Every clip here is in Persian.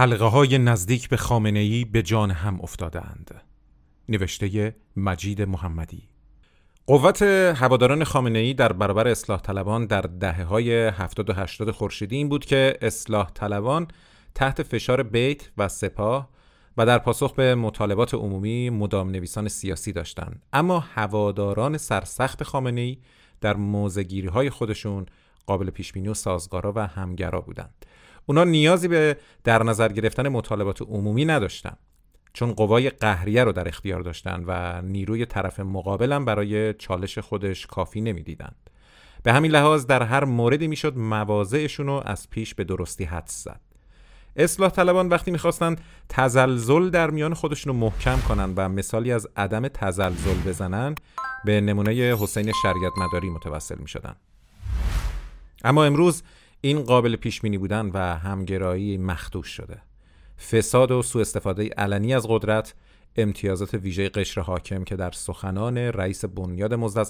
حلقه های نزدیک به خامنه ای به جان هم افتادند نوشته مجید محمدی قوت هواداران خامنه ای در برابر اصلاح طلبان در دهه های 70 و 80 خورشیدی این بود که اصلاح طلبان تحت فشار بیت و سپاه و در پاسخ به مطالبات عمومی مدام نویسان سیاسی داشتند اما هواداران سرسخت خامنه ای در موزگیری های خودشون قابل پیش بینی و سازگارا و همگرا بودند اونا نیازی به در نظر گرفتن مطالبات عمومی نداشتن چون قوای قهریه رو در اختیار داشتن و نیروی طرف مقابلم برای چالش خودش کافی نمیدیدند. به همین لحاظ در هر موردی میشد مواضعشون رو از پیش به درستی حد زد. اصلاح طلبان وقتی میخواستند تزلزل در میان خودشون رو محکم کنن و مثالی از عدم تزلزل بزنن به نمونه حسین شریعت مداری متوسل میشدن. اما امروز این قابل پیش بینی بودن و همگرایی مخدوش شده فساد و سوء استفاده علنی از قدرت امتیازات ویژه قشر حاکم که در سخنان رئیس بنیاد مزد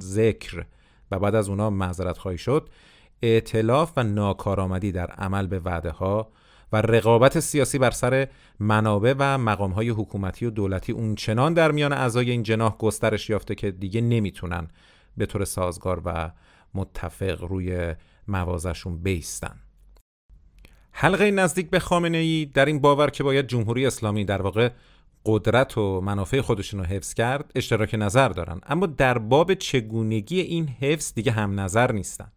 ذکر و بعد از اونا معذرت خواهی شد اعتلاف و ناکارآمدی در عمل به وعده ها و رقابت سیاسی بر سر منابع و مقام های حکومتی و دولتی اونچنان در میان اعضای این جناح گسترش یافته که دیگه نمیتونن به طور سازگار و متفق روی موازشون بیستن حلقه نزدیک به خامنه ای در این باور که باید جمهوری اسلامی در واقع قدرت و منافع خودشون رو حفظ کرد اشتراک نظر دارن اما در باب چگونگی این حفظ دیگه هم نظر نیستن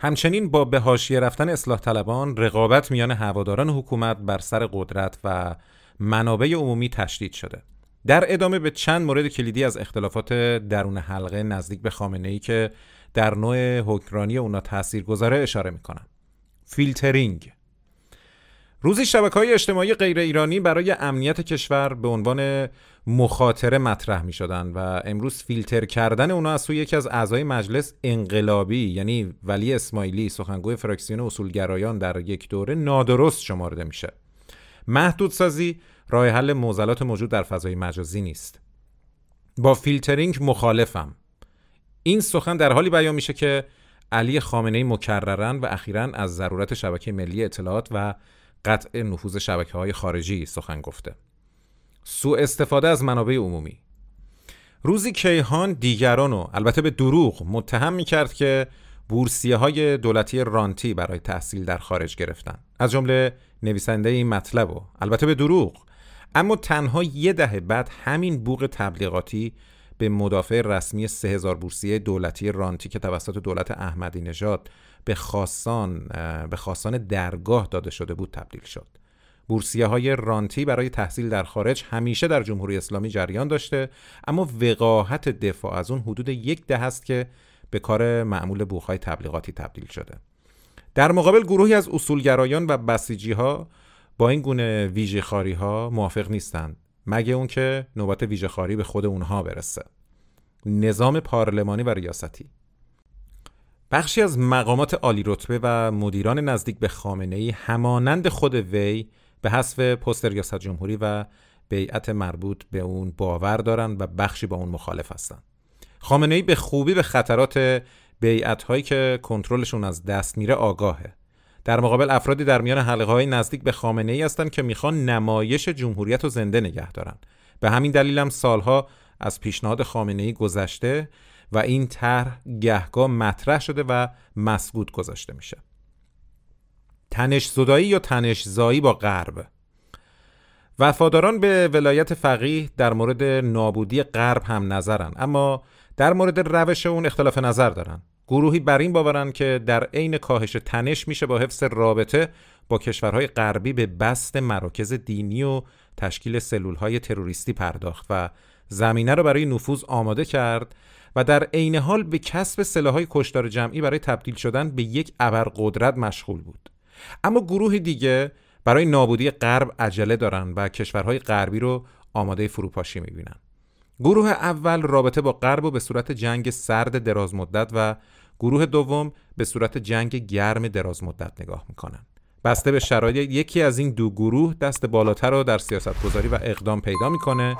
همچنین با به حاشیه رفتن اصلاح طلبان رقابت میان هواداران حکومت بر سر قدرت و منابع عمومی تشدید شده در ادامه به چند مورد کلیدی از اختلافات درون حلقه نزدیک به خامنه ای که در نوع حکرانی اونا تاثیر گذاره اشاره میکنم فیلترینگ روزی شبکه های اجتماعی غیر ایرانی برای امنیت کشور به عنوان مخاطره مطرح می شدن و امروز فیلتر کردن اونا از سوی یکی از اعضای مجلس انقلابی یعنی ولی اسماعیلی سخنگوی فراکسیون اصولگرایان در یک دوره نادرست شمارده میشه. محدودسازی راه حل موزلات موجود در فضای مجازی نیست. با فیلترینگ مخالفم. این سخن در حالی بیان میشه که علی خامنه ای مکررن و اخیرا از ضرورت شبکه ملی اطلاعات و قطع نفوذ شبکه های خارجی سخن گفته سوء استفاده از منابع عمومی روزی کیهان دیگران رو البته به دروغ متهم کرد که بورسیه های دولتی رانتی برای تحصیل در خارج گرفتن از جمله نویسنده این مطلب و البته به دروغ اما تنها یه دهه بعد همین بوق تبلیغاتی به مدافع رسمی 3000 بورسیه دولتی رانتی که توسط دولت احمدی نژاد به خاصان به خاصان درگاه داده شده بود تبدیل شد. بورسیه های رانتی برای تحصیل در خارج همیشه در جمهوری اسلامی جریان داشته اما وقاحت دفاع از اون حدود یک ده است که به کار معمول بوخهای تبلیغاتی تبدیل شده در مقابل گروهی از اصولگرایان و بسیجی ها با این گونه ویژه خاری ها موافق نیستند مگه اون که نوبت ویژهخواری به خود اونها برسه نظام پارلمانی و ریاستی بخشی از مقامات عالی رتبه و مدیران نزدیک به خامنه ای همانند خود وی به حذف پست ریاست جمهوری و بیعت مربوط به اون باور دارند و بخشی با اون مخالف هستند. خامنه ای به خوبی به خطرات بیعت هایی که کنترلشون از دست میره آگاهه در مقابل افرادی در میان حلقه های نزدیک به خامنه ای هستند که میخوان نمایش جمهوریت رو زنده نگه دارن به همین دلیل هم سالها از پیشنهاد خامنه ای گذشته و این طرح گهگاه مطرح شده و مسگود گذاشته میشه تنش زدایی یا تنش زایی با غرب وفاداران به ولایت فقیه در مورد نابودی غرب هم نظرن اما در مورد روش اون اختلاف نظر دارن گروهی بر این باورند که در عین کاهش تنش میشه با حفظ رابطه با کشورهای غربی به بست مراکز دینی و تشکیل سلولهای تروریستی پرداخت و زمینه را برای نفوذ آماده کرد و در عین حال به کسب سلاحهای کشدار جمعی برای تبدیل شدن به یک ابرقدرت مشغول بود اما گروه دیگه برای نابودی غرب عجله دارند و کشورهای غربی رو آماده فروپاشی میبینند گروه اول رابطه با غرب و به صورت جنگ سرد درازمدت و گروه دوم به صورت جنگ گرم درازمدت نگاه میکنن بسته به شرایط یکی از این دو گروه دست بالاتر رو در گذاری و اقدام پیدا میکنه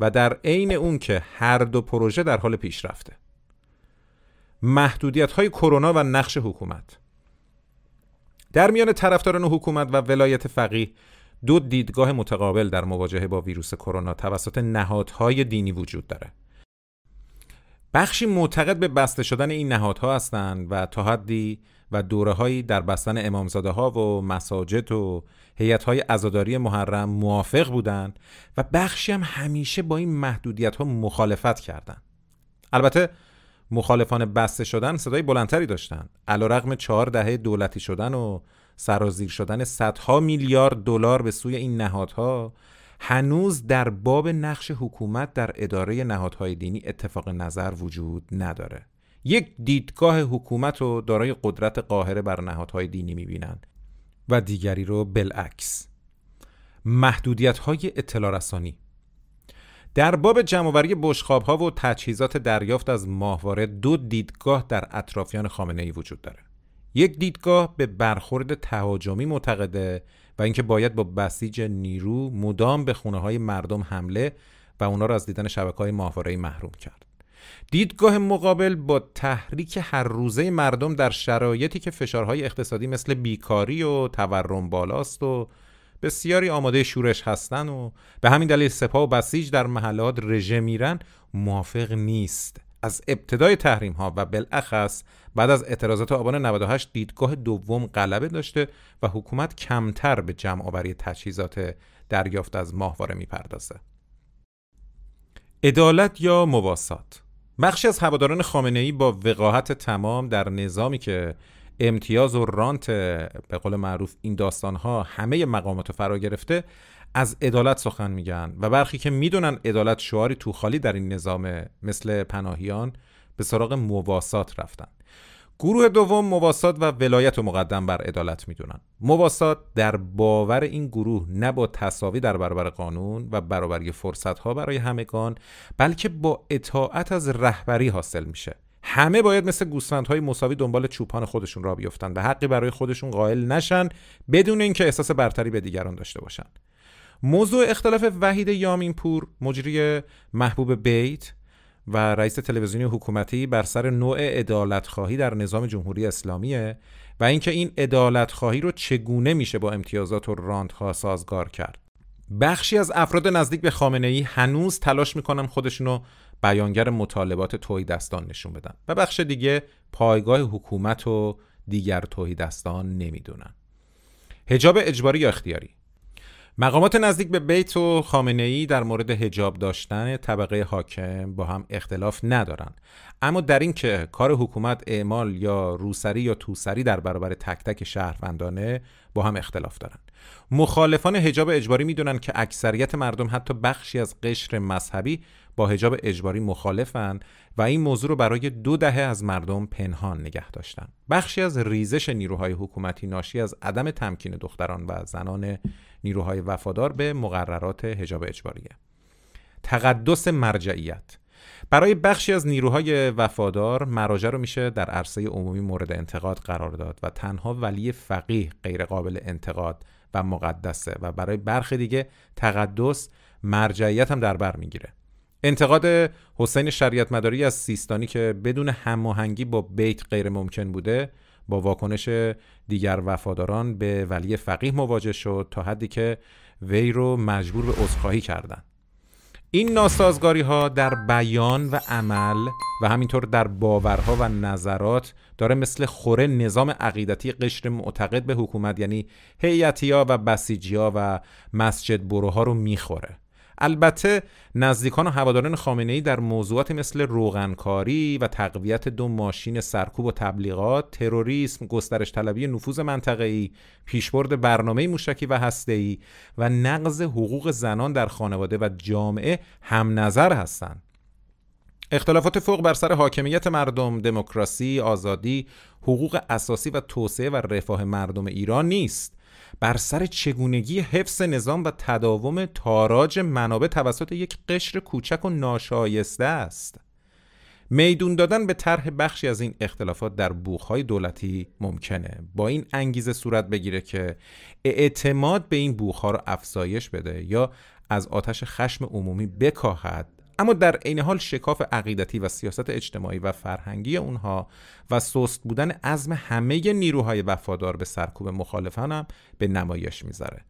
و در عین اون که هر دو پروژه در حال پیشرفته محدودیت های کرونا و نقش حکومت در میان طرفداران حکومت و ولایت فقیه دو دیدگاه متقابل در مواجهه با ویروس کرونا توسط نهادهای دینی وجود داره بخشی معتقد به بسته شدن این نهادها هستند و تا حدی و دورههایی در بستن امامزاده ها و مساجد و هیئت های عزاداری محرم موافق بودند و بخشی هم همیشه با این محدودیت ها مخالفت کردند البته مخالفان بسته شدن صدای بلندتری داشتند علیرغم چهار دهه دولتی شدن و سرازیر شدن صدها میلیارد دلار به سوی این نهادها هنوز در باب نقش حکومت در اداره نهادهای دینی اتفاق نظر وجود نداره یک دیدگاه حکومت رو دارای قدرت قاهره بر نهادهای دینی میبینند و دیگری رو بالعکس محدودیت های اطلاع رسانی در باب جمعوری بشخاب ها و تجهیزات دریافت از ماهواره دو دیدگاه در اطرافیان خامنه ای وجود داره یک دیدگاه به برخورد تهاجمی معتقده و اینکه باید با بسیج نیرو مدام به خونه های مردم حمله و اونا را از دیدن شبکه های محروم کرد دیدگاه مقابل با تحریک هر روزه مردم در شرایطی که فشارهای اقتصادی مثل بیکاری و تورم بالاست و بسیاری آماده شورش هستن و به همین دلیل سپاه و بسیج در محلات رژه میرن موافق نیست از ابتدای تحریم ها و بالاخص بعد از اعتراضات آبان 98 دیدگاه دوم غلبه داشته و حکومت کمتر به جمع آوری تجهیزات دریافت از ماهواره میپردازه. عدالت یا مواسات بخشی از هواداران خامنه ای با وقاحت تمام در نظامی که امتیاز و رانت به قول معروف این داستان ها همه مقامات فرا گرفته از عدالت سخن میگن و برخی که میدونن عدالت شعاری تو خالی در این نظام مثل پناهیان به سراغ مواسات رفتن گروه دوم مواسات و ولایت و مقدم بر عدالت میدونن مواسات در باور این گروه نه با تصاوی در برابر قانون و برابری فرصت ها برای همگان بلکه با اطاعت از رهبری حاصل میشه همه باید مثل گوسفندهای مساوی دنبال چوپان خودشون را بیفتند و حقی برای خودشون قائل نشن بدون اینکه احساس برتری به دیگران داشته باشند موضوع اختلاف وحید یامینپور مجری محبوب بیت و رئیس تلویزیونی حکومتی بر سر نوع ادالت خواهی در نظام جمهوری اسلامیه و اینکه این ادالت خواهی رو چگونه میشه با امتیازات و راندها سازگار کرد بخشی از افراد نزدیک به خامنه ای هنوز تلاش میکنن خودشونو بیانگر مطالبات توی دستان نشون بدن و بخش دیگه پایگاه حکومت و دیگر توی دستان نمیدونن هجاب اجباری یا اختیاری مقامات نزدیک به بیت و خامنه ای در مورد هجاب داشتن طبقه حاکم با هم اختلاف ندارند. اما در این که کار حکومت اعمال یا روسری یا توسری در برابر تک تک شهروندانه با هم اختلاف دارند. مخالفان هجاب اجباری میدونن که اکثریت مردم حتی بخشی از قشر مذهبی با هجاب اجباری مخالفن و این موضوع رو برای دو دهه از مردم پنهان نگه داشتن بخشی از ریزش نیروهای حکومتی ناشی از عدم تمکین دختران و زنان نیروهای وفادار به مقررات هجاب اجباریه تقدس مرجعیت برای بخشی از نیروهای وفادار مراجع رو میشه در عرصه عمومی مورد انتقاد قرار داد و تنها ولی فقیه غیرقابل انتقاد و مقدسه و برای برخی دیگه تقدس مرجعیت هم در بر میگیره انتقاد حسین شریعت مداری از سیستانی که بدون هماهنگی با بیت غیر ممکن بوده با واکنش دیگر وفاداران به ولی فقیه مواجه شد تا حدی که وی رو مجبور به عذرخواهی کردند این ناسازگاری ها در بیان و عمل و همینطور در باورها و نظرات داره مثل خوره نظام عقیدتی قشر معتقد به حکومت یعنی هیئتی و بسیجیا و مسجد بروها رو میخوره البته نزدیکان و هواداران خامنه ای در موضوعات مثل روغنکاری و تقویت دو ماشین سرکوب و تبلیغات، تروریسم، گسترش طلبی نفوذ منطقه‌ای، پیشبرد برنامه موشکی و ای و نقض حقوق زنان در خانواده و جامعه هم نظر هستند. اختلافات فوق بر سر حاکمیت مردم، دموکراسی، آزادی، حقوق اساسی و توسعه و رفاه مردم ایران نیست بر سر چگونگی حفظ نظام و تداوم تاراج منابع توسط یک قشر کوچک و ناشایسته است میدون دادن به طرح بخشی از این اختلافات در بوخهای دولتی ممکنه با این انگیزه صورت بگیره که اعتماد به این بوخها رو افزایش بده یا از آتش خشم عمومی بکاهد اما در عین حال شکاف عقیدتی و سیاست اجتماعی و فرهنگی اونها و سست بودن عزم همه نیروهای وفادار به سرکوب مخالفان هم به نمایش میذاره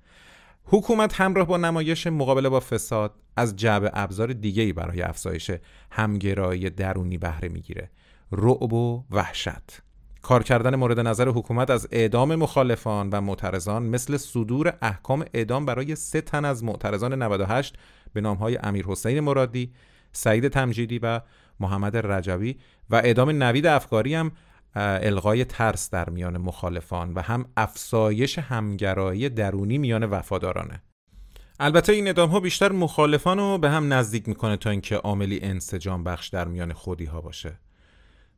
حکومت همراه با نمایش مقابله با فساد از جعب ابزار دیگه‌ای برای افزایش همگرایی درونی بهره میگیره رعب و وحشت کار کردن مورد نظر حکومت از اعدام مخالفان و معترضان مثل صدور احکام اعدام برای سه تن از معترضان 98 به های امیر حسین مرادی، سعید تمجیدی و محمد رجوی و اعدام نوید افکاری هم الغای ترس در میان مخالفان و هم افسایش همگرایی درونی میان وفادارانه البته این ادام ها بیشتر مخالفان رو به هم نزدیک میکنه تا اینکه عاملی انسجام بخش در میان خودی ها باشه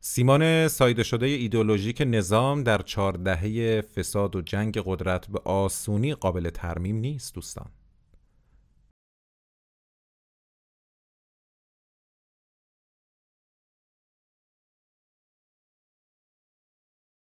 سیمان سایده شده ایدولوژیک نظام در چهار دهه فساد و جنگ قدرت به آسونی قابل ترمیم نیست دوستان